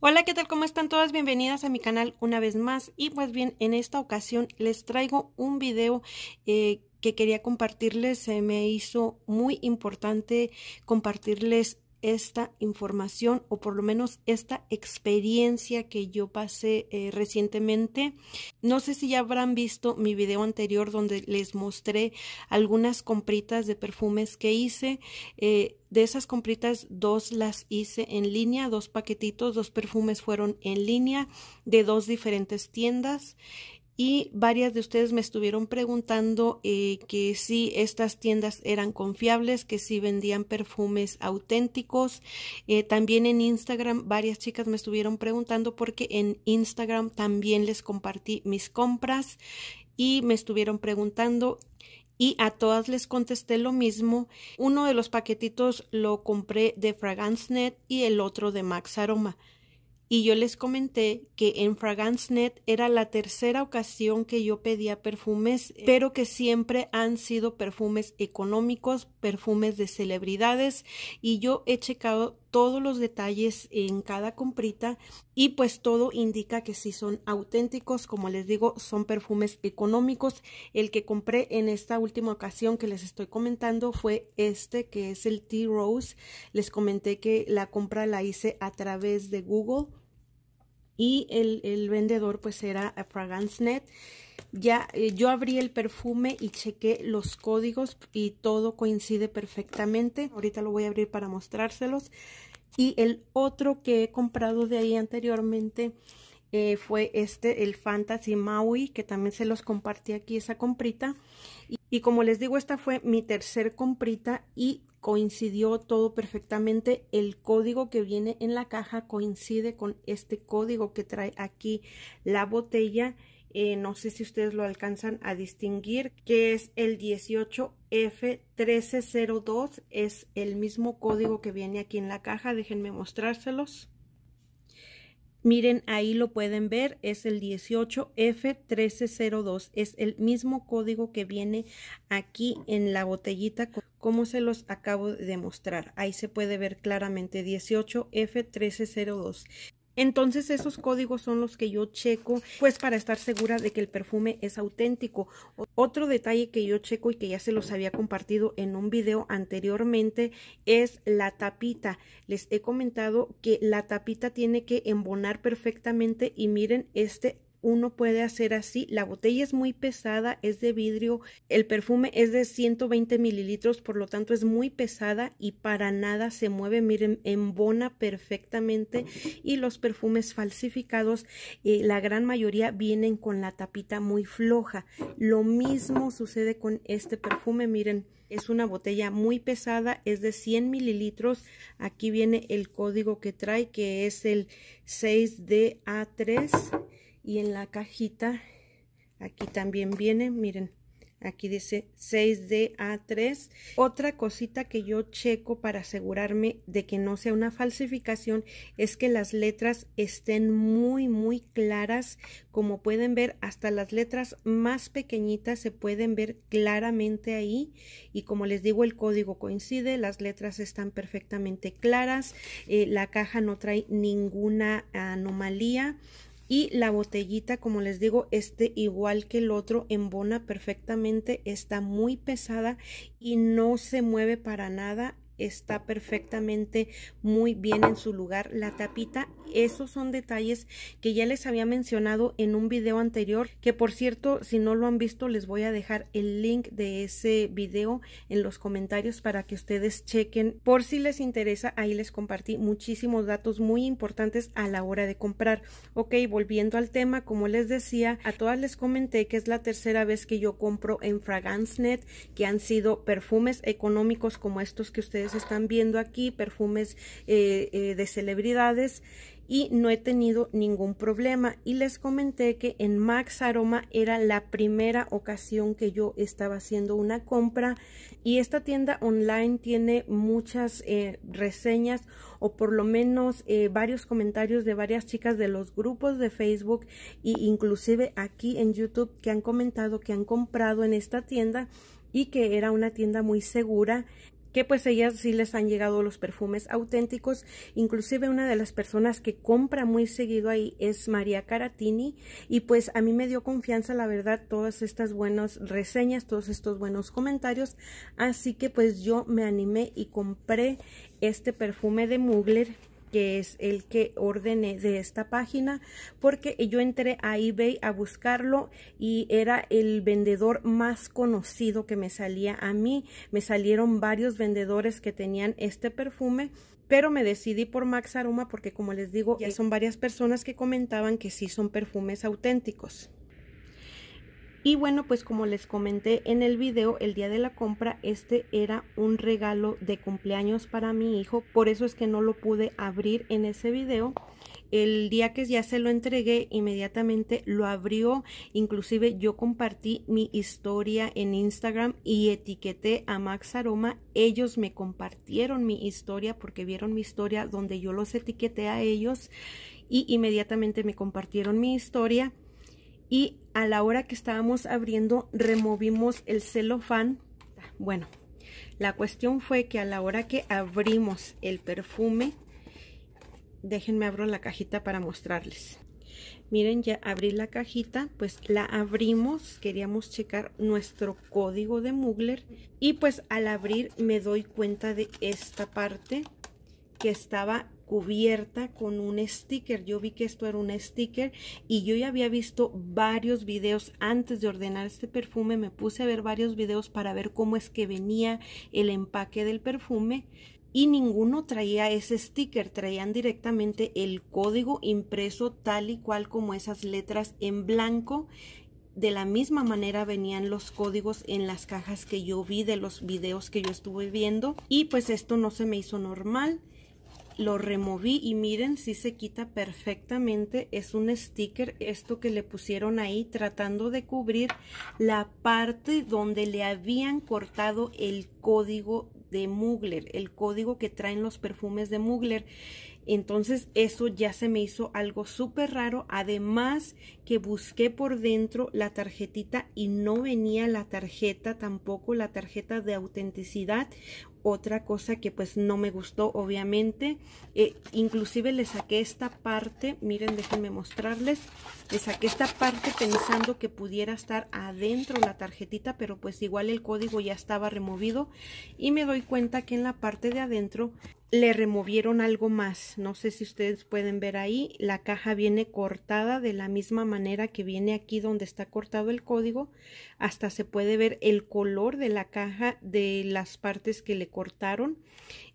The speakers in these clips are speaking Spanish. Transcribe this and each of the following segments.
Hola, ¿qué tal? ¿Cómo están todas? Bienvenidas a mi canal una vez más y pues bien, en esta ocasión les traigo un video eh, que quería compartirles, se me hizo muy importante compartirles esta información o por lo menos esta experiencia que yo pasé eh, recientemente. No sé si ya habrán visto mi video anterior donde les mostré algunas compritas de perfumes que hice. Eh, de esas compritas, dos las hice en línea, dos paquetitos, dos perfumes fueron en línea de dos diferentes tiendas y varias de ustedes me estuvieron preguntando eh, que si estas tiendas eran confiables, que si vendían perfumes auténticos. Eh, también en Instagram varias chicas me estuvieron preguntando porque en Instagram también les compartí mis compras y me estuvieron preguntando y a todas les contesté lo mismo. Uno de los paquetitos lo compré de FragranceNet y el otro de Max Aroma y yo les comenté que en FragranceNet era la tercera ocasión que yo pedía perfumes, pero que siempre han sido perfumes económicos, perfumes de celebridades y yo he checado todos los detalles en cada comprita y pues todo indica que si son auténticos, como les digo, son perfumes económicos. El que compré en esta última ocasión que les estoy comentando fue este que es el Tea Rose. Les comenté que la compra la hice a través de Google y el, vendedor pues era FragranceNet Ya eh, yo abrí el perfume y chequé los códigos y todo coincide perfectamente. Ahorita lo voy a abrir para mostrárselos. Y el otro que he comprado de ahí anteriormente eh, fue este, el Fantasy Maui, que también se los compartí aquí esa comprita. Y, como les digo, esta fue mi tercer comprita y coincidió todo perfectamente. El código que viene en la caja coincide con este código que trae aquí la botella. Eh, no sé si ustedes lo alcanzan a distinguir, que es el 18F1302. Es el mismo código que viene aquí en la caja. Déjenme mostrárselos. Miren, ahí lo pueden ver, es el 18F1302, es el mismo código que viene aquí en la botellita como se los acabo de mostrar. Ahí se puede ver claramente 18F1302. Entonces esos códigos son los que yo checo, pues para estar segura de que el perfume es auténtico. Otro detalle que yo checo y que ya se los había compartido en un video anteriormente es la tapita. Les he comentado que la tapita tiene que embonar perfectamente y miren este uno puede hacer así. La botella es muy pesada, es de vidrio, el perfume es de 120 mililitros, por lo tanto es muy pesada y para nada se mueve. Miren, embona perfectamente y los perfumes falsificados, eh, la gran mayoría vienen con la tapita muy floja. Lo mismo sucede con este perfume, miren. Es una botella muy pesada, es de 100 mililitros. Aquí viene el código que trae, que es el 6DA3 y en la cajita aquí también viene miren aquí dice 6DA3 otra cosita que yo checo para asegurarme de que no sea una falsificación es que las letras estén muy muy claras como pueden ver hasta las letras más pequeñitas se pueden ver claramente ahí y como les digo el código coincide las letras están perfectamente claras eh, la caja no trae ninguna anomalía y la botellita, como les digo, este igual que el otro embona perfectamente, está muy pesada y no se mueve para nada, está perfectamente muy bien en su lugar. La tapita, esos son detalles que ya les había mencionado en un video anterior, que por cierto, si no lo han visto, les voy a dejar el link de ese video en los comentarios para que ustedes chequen. Por si les interesa, ahí les compartí muchísimos datos muy importantes a la hora de comprar. Ok, volviendo al tema, como les decía, a todas les comenté que es la tercera vez que yo compro en FragranceNet que han sido perfumes económicos como estos que ustedes están viendo aquí, perfumes eh, eh, de celebridades y no he tenido ningún problema y les comenté que en Max Aroma era la primera ocasión que yo estaba haciendo una compra y esta tienda online tiene muchas eh, reseñas o por lo menos varios comentarios de varias chicas de los grupos de Facebook e inclusive aquí en YouTube que han comentado que han comprado en esta tienda y que era una tienda muy segura que pues ellas sí les han llegado los perfumes auténticos. Inclusive una de las personas que compra muy seguido ahí es María Caratini y pues a mí me dio confianza la verdad todas estas buenas reseñas, todos estos buenos comentarios. Así que pues yo me animé y compré este perfume de Mugler que es el que ordené de esta página porque yo entré a eBay a buscarlo y era el vendedor más conocido que me salía a mí. Me salieron varios vendedores que tenían este perfume pero me decidí por Max Aroma porque como les digo, ya son varias personas que comentaban que sí son perfumes auténticos. Y bueno, pues como les comenté en el video, el día de la compra, este era un regalo de cumpleaños para mi hijo. Por eso es que no lo pude abrir en ese video. El día que ya se lo entregué, inmediatamente lo abrió. Inclusive yo compartí mi historia en Instagram y etiqueté a Max Aroma. Ellos me compartieron mi historia porque vieron mi historia donde yo los etiqueté a ellos. Y inmediatamente me compartieron mi historia. Y a la hora que estábamos abriendo removimos el celofán. Bueno, la cuestión fue que a la hora que abrimos el perfume, déjenme abro la cajita para mostrarles. Miren, ya abrí la cajita, pues la abrimos, queríamos checar nuestro código de Mugler y pues al abrir me doy cuenta de esta parte que estaba cubierta con un sticker. Yo vi que esto era un sticker y yo ya había visto varios videos antes de ordenar este perfume. Me puse a ver varios videos para ver cómo es que venía el empaque del perfume y ninguno traía ese sticker, traían directamente el código impreso tal y cual como esas letras en blanco. De la misma manera venían los códigos en las cajas que yo vi de los videos que yo estuve viendo y pues esto no se me hizo normal lo removí y miren si se quita perfectamente es un sticker esto que le pusieron ahí tratando de cubrir la parte donde le habían cortado el código de Mugler el código que traen los perfumes de Mugler entonces eso ya se me hizo algo súper raro. Además que busqué por dentro la tarjetita y no venía la tarjeta tampoco, la tarjeta de autenticidad. Otra cosa que pues no me gustó, obviamente. Eh, inclusive le saqué esta parte, miren, déjenme mostrarles. Le saqué esta parte pensando que pudiera estar adentro la tarjetita, pero pues igual el código ya estaba removido. Y me doy cuenta que en la parte de adentro le removieron algo más. No sé si ustedes pueden ver ahí. La caja viene cortada de la misma manera que viene aquí donde está cortado el código. Hasta se puede ver el color de la caja de las partes que le cortaron.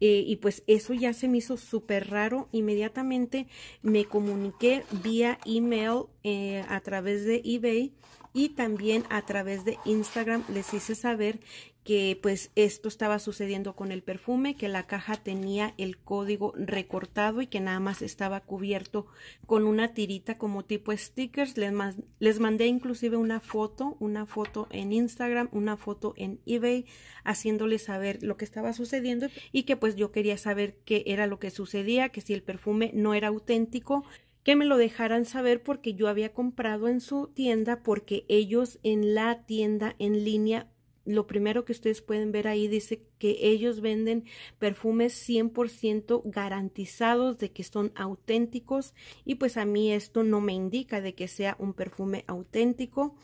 Eh, y pues eso ya se me hizo súper raro. Inmediatamente me comuniqué vía email eh, a través de eBay y también a través de Instagram les hice saber que pues esto estaba sucediendo con el perfume, que la caja tenía el código recortado y que nada más estaba cubierto con una tirita como tipo stickers. Les, les mandé inclusive una foto, una foto en Instagram, una foto en eBay, haciéndoles saber lo que estaba sucediendo y que pues yo quería saber qué era lo que sucedía, que si el perfume no era auténtico, que me lo dejaran saber porque yo había comprado en su tienda, porque ellos en la tienda en línea, lo primero que ustedes pueden ver ahí dice que ellos venden perfumes 100% garantizados de que son auténticos y pues a mí esto no me indica de que sea un perfume auténtico.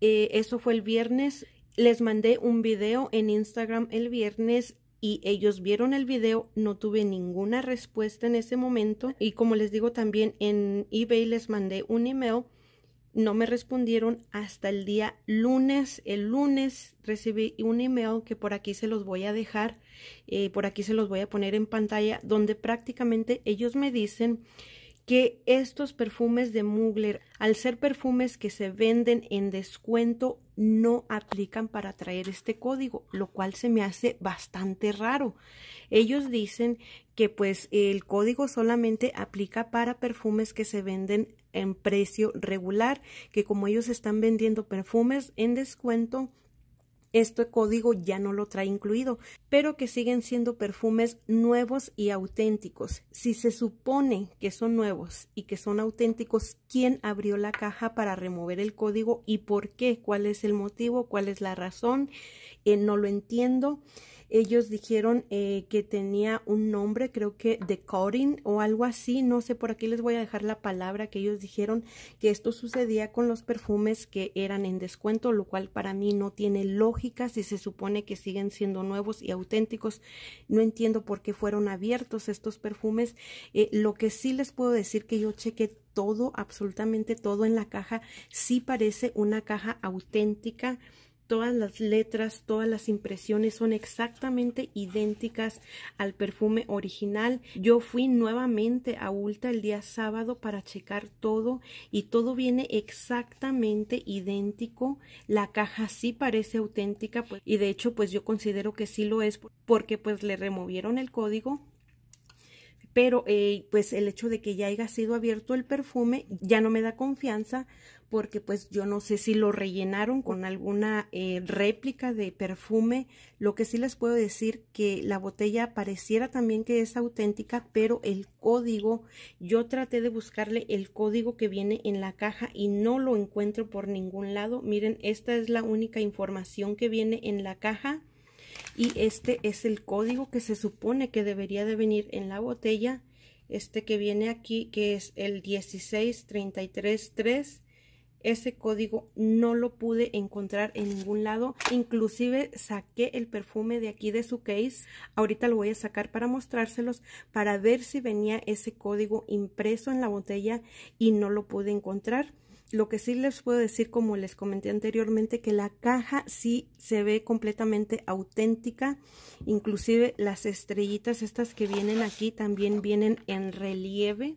Eh, eso fue el viernes les mandé un video en Instagram el viernes y ellos vieron el video, no tuve ninguna respuesta en ese momento y como les digo también en eBay les mandé un email, no me respondieron hasta el día lunes, el lunes recibí un email que por aquí se los voy a dejar, eh, por aquí se los voy a poner en pantalla donde prácticamente ellos me dicen que estos perfumes de Mugler, al ser perfumes que se venden en descuento, no aplican para traer este código, lo cual se me hace bastante raro. Ellos dicen que pues el código solamente aplica para perfumes que se venden en precio regular, que como ellos están vendiendo perfumes en descuento, este código ya no lo trae incluido, pero que siguen siendo perfumes nuevos y auténticos. Si se supone que son nuevos y que son auténticos, ¿quién abrió la caja para remover el código y por qué? ¿Cuál es el motivo? ¿Cuál es la razón? Eh, no lo entiendo ellos dijeron eh, que tenía un nombre, creo que Corin o algo así, no sé, por aquí les voy a dejar la palabra que ellos dijeron que esto sucedía con los perfumes que eran en descuento, lo cual para mí no tiene lógica si se supone que siguen siendo nuevos y auténticos. No entiendo por qué fueron abiertos estos perfumes. Eh, lo que sí les puedo decir que yo chequé todo, absolutamente todo en la caja, sí parece una caja auténtica Todas las letras, todas las impresiones son exactamente idénticas al perfume original. Yo fui nuevamente a Ulta el día sábado para checar todo y todo viene exactamente idéntico. La caja sí parece auténtica pues, y de hecho pues yo considero que sí lo es porque pues le removieron el código pero eh, pues el hecho de que ya haya sido abierto el perfume ya no me da confianza porque pues yo no sé si lo rellenaron con alguna eh, réplica de perfume. Lo que sí les puedo decir que la botella pareciera también que es auténtica, pero el código, yo traté de buscarle el código que viene en la caja y no lo encuentro por ningún lado. Miren, esta es la única información que viene en la caja y este es el código que se supone que debería de venir en la botella. Este que viene aquí, que es el 16333 ese código no lo pude encontrar en ningún lado inclusive saqué el perfume de aquí de su case ahorita lo voy a sacar para mostrárselos para ver si venía ese código impreso en la botella y no lo pude encontrar lo que sí les puedo decir, como les comenté anteriormente, que la caja sí se ve completamente auténtica. Inclusive las estrellitas estas que vienen aquí también vienen en relieve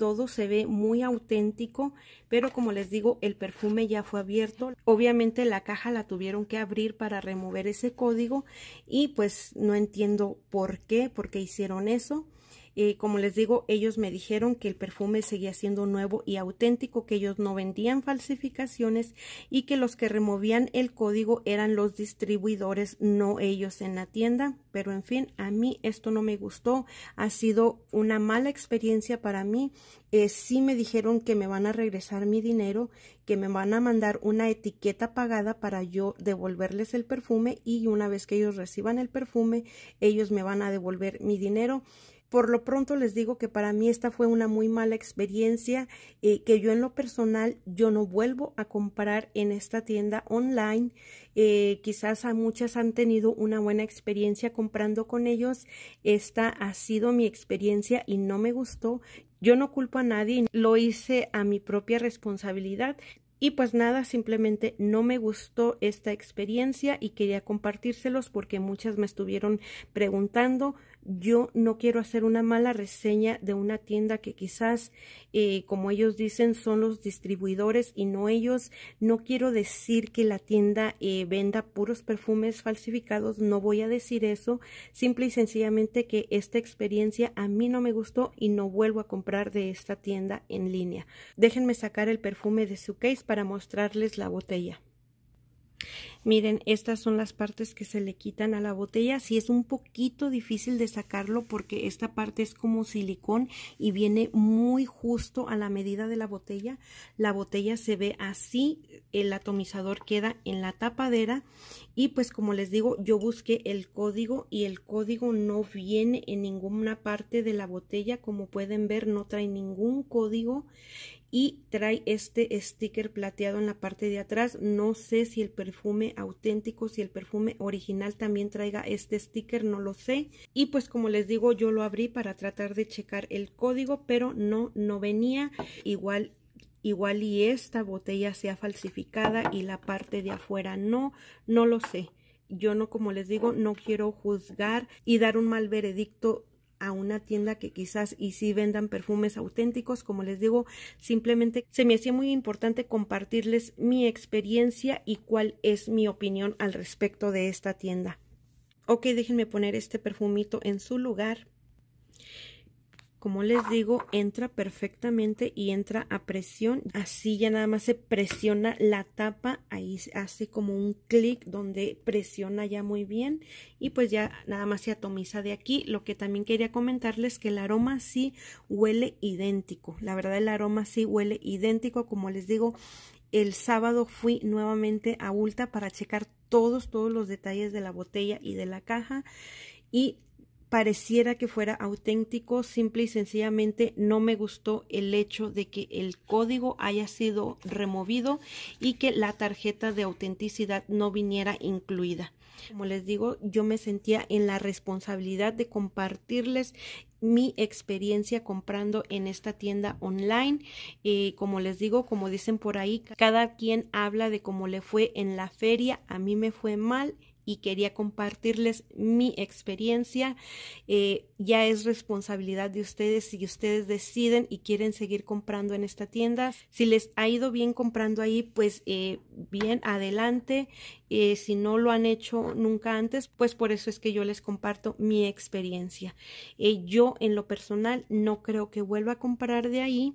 todo se ve muy auténtico, pero como les digo, el perfume ya fue abierto. Obviamente la caja la tuvieron que abrir para remover ese código y pues no entiendo por qué, por qué hicieron eso. Eh, como les digo, ellos me dijeron que el perfume seguía siendo nuevo y auténtico, que ellos no vendían falsificaciones y que los que removían el código eran los distribuidores, no ellos en la tienda. Pero en fin, a mí esto no me gustó. Ha sido una mala experiencia para mí. Eh, sí me dijeron que me van a regresar mi dinero, que me van a mandar una etiqueta pagada para yo devolverles el perfume y una vez que ellos reciban el perfume, ellos me van a devolver mi dinero. Por lo pronto les digo que para mí esta fue una muy mala experiencia eh, que yo en lo personal yo no vuelvo a comprar en esta tienda online. Eh, quizás a muchas han tenido una buena experiencia comprando con ellos. Esta ha sido mi experiencia y no me gustó. Yo no culpo a nadie, lo hice a mi propia responsabilidad. Y pues nada, simplemente no me gustó esta experiencia y quería compartírselos porque muchas me estuvieron preguntando yo no quiero hacer una mala reseña de una tienda que quizás, eh, como ellos dicen, son los distribuidores y no ellos. No quiero decir que la tienda eh, venda puros perfumes falsificados, no voy a decir eso. Simple y sencillamente que esta experiencia a mí no me gustó y no vuelvo a comprar de esta tienda en línea. Déjenme sacar el perfume de su case para mostrarles la botella. Miren, estas son las partes que se le quitan a la botella. si es un poquito difícil de sacarlo porque esta parte es como silicón y viene muy justo a la medida de la botella. La botella se ve así, el atomizador queda en la tapadera y pues como les digo, yo busqué el código y el código no viene en ninguna parte de la botella. Como pueden ver, no trae ningún código y trae este sticker plateado en la parte de atrás. No sé si el perfume auténtico, si el perfume original también traiga este sticker, no lo sé. Y pues como les digo, yo lo abrí para tratar de checar el código, pero no, no venía. Igual igual y esta botella sea falsificada y la parte de afuera no, no lo sé. Yo no, como les digo, no quiero juzgar y dar un mal veredicto a una tienda que quizás y si vendan perfumes auténticos, como les digo, simplemente se me hacía muy importante compartirles mi experiencia y cuál es mi opinión al respecto de esta tienda. Ok, déjenme poner este perfumito en su lugar como les digo, entra perfectamente y entra a presión. Así ya nada más se presiona la tapa, ahí hace como un clic donde presiona ya muy bien y pues ya nada más se atomiza de aquí. Lo que también quería comentarles que el aroma sí huele idéntico. La verdad el aroma sí huele idéntico, como les digo, el sábado fui nuevamente a Ulta para checar todos, todos los detalles de la botella y de la caja y pareciera que fuera auténtico, simple y sencillamente no me gustó el hecho de que el código haya sido removido y que la tarjeta de autenticidad no viniera incluida. Como les digo, yo me sentía en la responsabilidad de compartirles mi experiencia comprando en esta tienda online. Eh, como les digo, como dicen por ahí, cada quien habla de cómo le fue en la feria. A mí me fue mal y quería compartirles mi experiencia. Eh, ya es responsabilidad de ustedes si ustedes deciden y quieren seguir comprando en esta tienda. Si les ha ido bien comprando ahí, pues eh, bien adelante. Eh, si no lo han hecho nunca antes, pues por eso es que yo les comparto mi experiencia. Eh, yo en lo personal no creo que vuelva a comprar de ahí,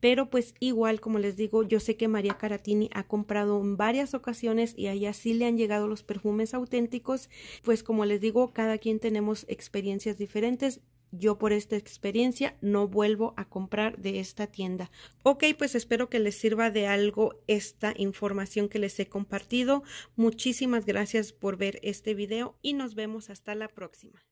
pero pues igual como les digo, yo sé que María Caratini ha comprado en varias ocasiones y ahí así le han llegado los perfumes auténticos, pues como les digo, cada quien tenemos experiencias diferentes, yo por esta experiencia no vuelvo a comprar de esta tienda. Ok, pues espero que les sirva de algo esta información que les he compartido. Muchísimas gracias por ver este video y nos vemos hasta la próxima.